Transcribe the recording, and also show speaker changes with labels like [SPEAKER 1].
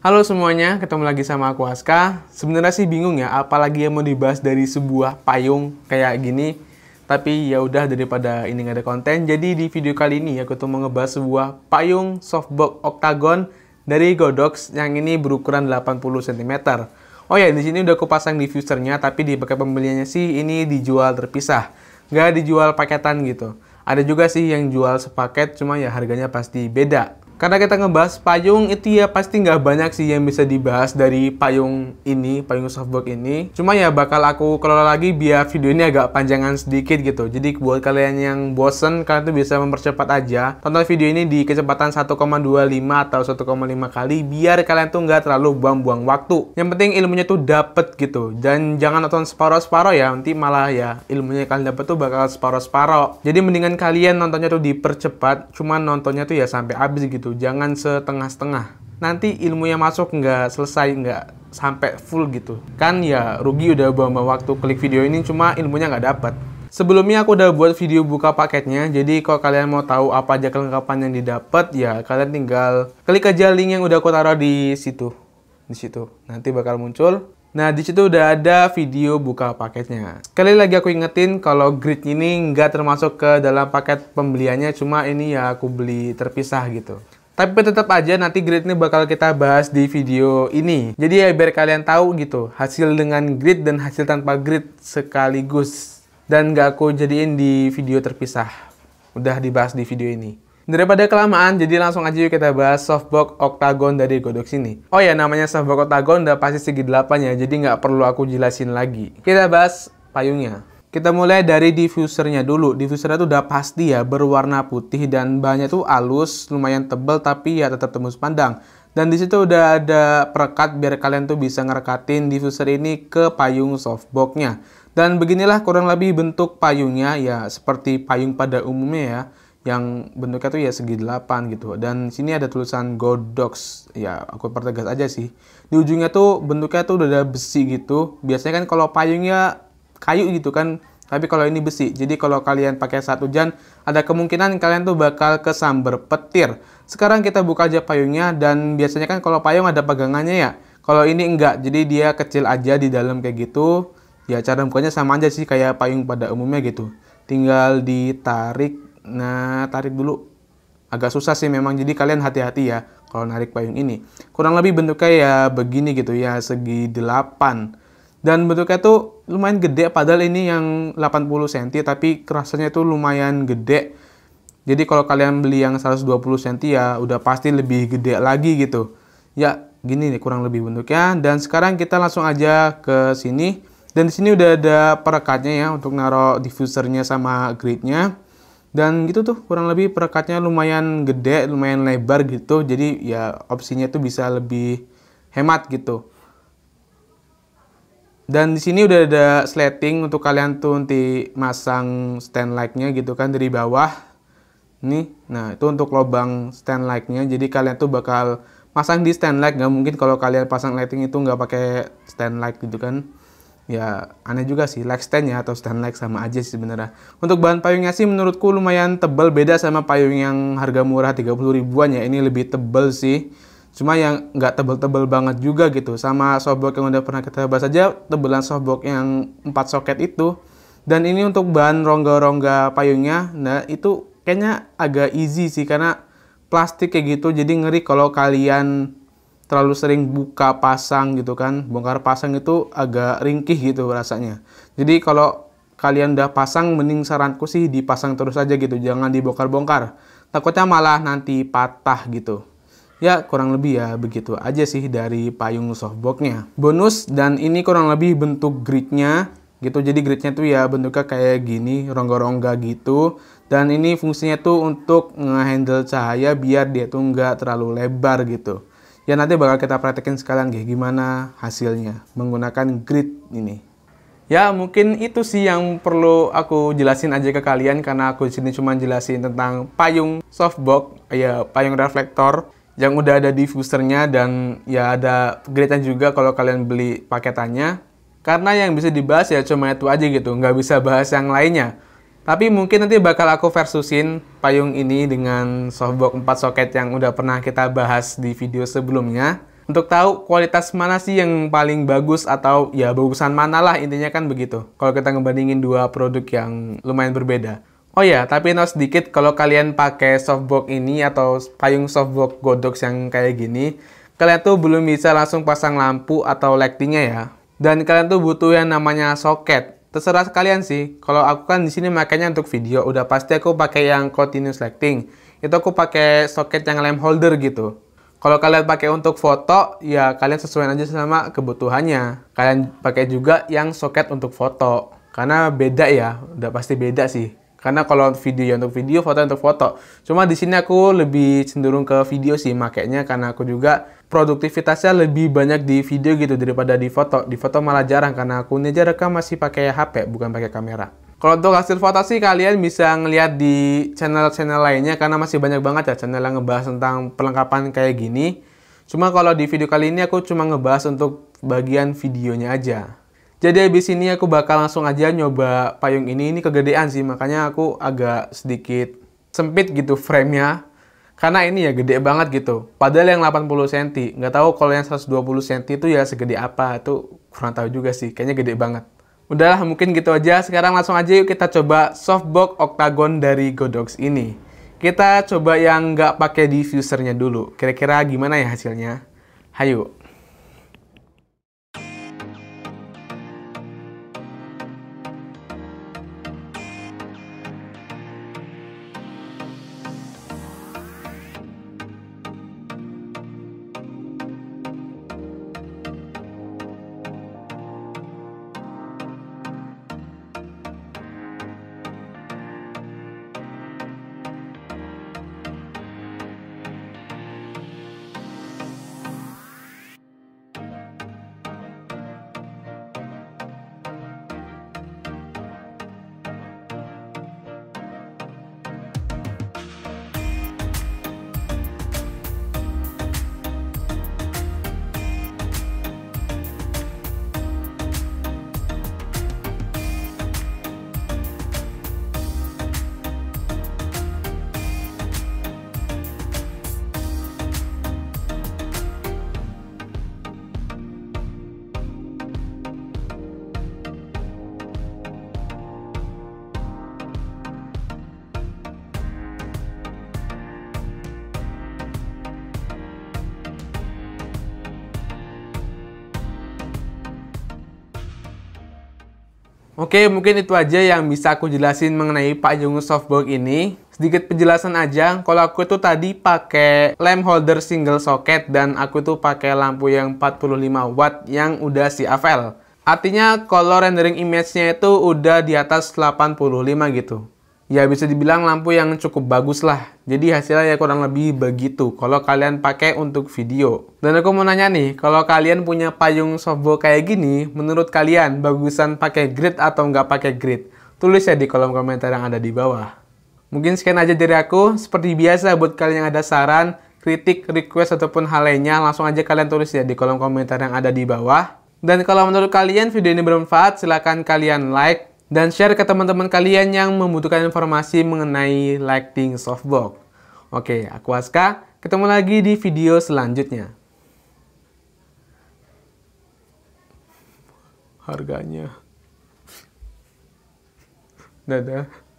[SPEAKER 1] Halo semuanya, ketemu lagi sama aku Aska. Sebenarnya sih bingung ya, apalagi yang mau dibahas dari sebuah payung kayak gini. Tapi ya udah daripada ini nggak ada konten, jadi di video kali ini aku tuh mau ngebahas sebuah payung softbox oktagon dari Godox yang ini berukuran 80 cm. Oh ya, di sini udah aku pasang diffusernya, tapi di pakai pembeliannya sih ini dijual terpisah. Nggak dijual paketan gitu. Ada juga sih yang jual sepaket, cuma ya harganya pasti beda. Karena kita ngebahas payung itu ya pasti nggak banyak sih yang bisa dibahas dari payung ini, payung softbox ini. Cuma ya bakal aku kelola lagi biar video ini agak panjangan sedikit gitu. Jadi buat kalian yang bosen, kalian tuh bisa mempercepat aja. Tonton video ini di kecepatan 1,25 atau 1,5 kali biar kalian tuh nggak terlalu buang-buang waktu. Yang penting ilmunya tuh dapet gitu. Dan jangan nonton separoh-separoh ya, nanti malah ya ilmunya kalian dapet tuh bakal separoh-separoh. Jadi mendingan kalian nontonnya tuh dipercepat, cuman nontonnya tuh ya sampai habis gitu gitu jangan setengah-setengah nanti ilmunya masuk nggak selesai nggak sampai full gitu kan ya rugi udah buang waktu klik video ini cuma ilmunya nggak dapat Sebelumnya aku udah buat video buka paketnya, jadi kalau kalian mau tahu apa aja kelengkapan yang didapat, ya kalian tinggal klik aja link yang udah aku taruh di situ. Di situ. Nanti bakal muncul. Nah, di situ udah ada video buka paketnya. Sekali lagi aku ingetin kalau grid ini nggak termasuk ke dalam paket pembeliannya, cuma ini ya aku beli terpisah gitu. Tapi tetap aja nanti grid ini bakal kita bahas di video ini. Jadi ya biar kalian tahu gitu, hasil dengan grid dan hasil tanpa grid sekaligus. Dan gak aku jadiin di video terpisah. Udah dibahas di video ini. Daripada kelamaan, jadi langsung aja yuk kita bahas softbox octagon dari godox ini. Oh ya, namanya softbox octagon udah pasti segi delapan ya, jadi nggak perlu aku jelasin lagi. Kita bahas payungnya. Kita mulai dari diffusernya dulu. Diffusernya tuh udah pasti ya berwarna putih dan bahannya tuh halus, lumayan tebal tapi ya tetap tembus pandang. Dan di situ udah ada perekat biar kalian tuh bisa ngerekatin diffuser ini ke payung softboxnya. Dan beginilah kurang lebih bentuk payungnya ya seperti payung pada umumnya ya yang bentuknya tuh ya segi delapan gitu dan sini ada tulisan Godox ya aku pertegas aja sih di ujungnya tuh bentuknya tuh udah ada besi gitu biasanya kan kalau payungnya kayu gitu kan tapi kalau ini besi, jadi kalau kalian pakai saat hujan, ada kemungkinan kalian tuh bakal kesamber petir. Sekarang kita buka aja payungnya, dan biasanya kan kalau payung ada pegangannya ya. Kalau ini enggak, jadi dia kecil aja di dalam kayak gitu. Ya cara bukanya sama aja sih kayak payung pada umumnya gitu. Tinggal ditarik, nah tarik dulu. Agak susah sih memang, jadi kalian hati-hati ya kalau narik payung ini. Kurang lebih bentuknya ya begini gitu ya, segi delapan dan bentuknya tuh lumayan gede padahal ini yang 80 cm tapi kerasanya tuh lumayan gede jadi kalau kalian beli yang 120 cm ya udah pasti lebih gede lagi gitu ya gini nih kurang lebih bentuknya dan sekarang kita langsung aja ke sini dan di sini udah ada perekatnya ya untuk naro diffusernya sama gridnya dan gitu tuh kurang lebih perekatnya lumayan gede lumayan lebar gitu jadi ya opsinya tuh bisa lebih hemat gitu dan di sini udah ada slating untuk kalian tuh nanti masang stand light-nya gitu kan dari bawah. Nih, nah itu untuk lubang stand light-nya. Jadi kalian tuh bakal masang di stand light. Gak mungkin kalau kalian pasang lighting itu nggak pakai stand light gitu kan. Ya aneh juga sih, light stand ya atau stand light sama aja sih sebenarnya. Untuk bahan payungnya sih menurutku lumayan tebal. Beda sama payung yang harga murah 30 ribuan ya. Ini lebih tebal sih cuma yang nggak tebel-tebel banget juga gitu sama softbox yang udah pernah kita bahas aja tebelan softbox yang 4 soket itu dan ini untuk bahan rongga-rongga payungnya nah itu kayaknya agak easy sih karena plastik kayak gitu jadi ngeri kalau kalian terlalu sering buka pasang gitu kan bongkar pasang itu agak ringkih gitu rasanya jadi kalau kalian udah pasang mending saranku sih dipasang terus aja gitu jangan dibongkar-bongkar takutnya malah nanti patah gitu Ya kurang lebih ya begitu aja sih dari payung softboxnya. Bonus dan ini kurang lebih bentuk gridnya gitu. Jadi gridnya tuh ya bentuknya kayak gini, rongga-rongga gitu. Dan ini fungsinya tuh untuk ngehandle cahaya biar dia tuh nggak terlalu lebar gitu. Ya nanti bakal kita praktekin sekalian kayak gimana hasilnya menggunakan grid ini. Ya mungkin itu sih yang perlu aku jelasin aja ke kalian karena aku di sini cuma jelasin tentang payung softbox, ya payung reflektor yang udah ada diffusernya dan ya ada grade juga kalau kalian beli paketannya. Karena yang bisa dibahas ya cuma itu aja gitu, nggak bisa bahas yang lainnya. Tapi mungkin nanti bakal aku versusin payung ini dengan softbox 4 soket yang udah pernah kita bahas di video sebelumnya. Untuk tahu kualitas mana sih yang paling bagus atau ya bagusan manalah intinya kan begitu. Kalau kita ngebandingin dua produk yang lumayan berbeda. Oh ya, tapi no sedikit kalau kalian pakai softbox ini atau payung softbox Godox yang kayak gini, kalian tuh belum bisa langsung pasang lampu atau lightingnya ya. Dan kalian tuh butuh yang namanya soket. Terserah kalian sih. Kalau aku kan di sini makanya untuk video, udah pasti aku pakai yang continuous lighting. Itu aku pakai soket yang lamp holder gitu. Kalau kalian pakai untuk foto, ya kalian sesuai aja sama kebutuhannya. Kalian pakai juga yang soket untuk foto. Karena beda ya, udah pasti beda sih. Karena kalau video ya untuk video, foto ya untuk foto. Cuma di sini aku lebih cenderung ke video sih makanya karena aku juga produktivitasnya lebih banyak di video gitu daripada di foto. Di foto malah jarang karena aku ngejar aja rekam masih pakai HP bukan pakai kamera. Kalau untuk hasil foto sih kalian bisa ngeliat di channel-channel lainnya karena masih banyak banget ya channel yang ngebahas tentang perlengkapan kayak gini. Cuma kalau di video kali ini aku cuma ngebahas untuk bagian videonya aja. Jadi abis ini aku bakal langsung aja nyoba payung ini. Ini kegedean sih, makanya aku agak sedikit sempit gitu framenya. Karena ini ya gede banget gitu. Padahal yang 80 cm. Nggak tahu kalau yang 120 cm itu ya segede apa. Itu kurang tahu juga sih. Kayaknya gede banget. Udahlah mungkin gitu aja. Sekarang langsung aja yuk kita coba softbox octagon dari Godox ini. Kita coba yang nggak pakai diffusernya dulu. Kira-kira gimana ya hasilnya? Hayuk. Oke, mungkin itu aja yang bisa aku jelasin mengenai Pak Jungus softbox ini. Sedikit penjelasan aja, kalau aku itu tadi pakai lamp holder single socket dan aku itu pakai lampu yang 45 watt yang udah CFL. Artinya kalau rendering image-nya itu udah di atas 85 gitu ya bisa dibilang lampu yang cukup bagus lah. Jadi hasilnya ya kurang lebih begitu kalau kalian pakai untuk video. Dan aku mau nanya nih, kalau kalian punya payung softball kayak gini, menurut kalian bagusan pakai grid atau nggak pakai grid? Tulis ya di kolom komentar yang ada di bawah. Mungkin sekian aja dari aku. Seperti biasa buat kalian yang ada saran, kritik, request, ataupun hal lainnya, langsung aja kalian tulis ya di kolom komentar yang ada di bawah. Dan kalau menurut kalian video ini bermanfaat, silahkan kalian like, dan share ke teman-teman kalian yang membutuhkan informasi mengenai lighting softbox. Oke, aku Aska, ketemu lagi di video selanjutnya. Harganya. Dadah.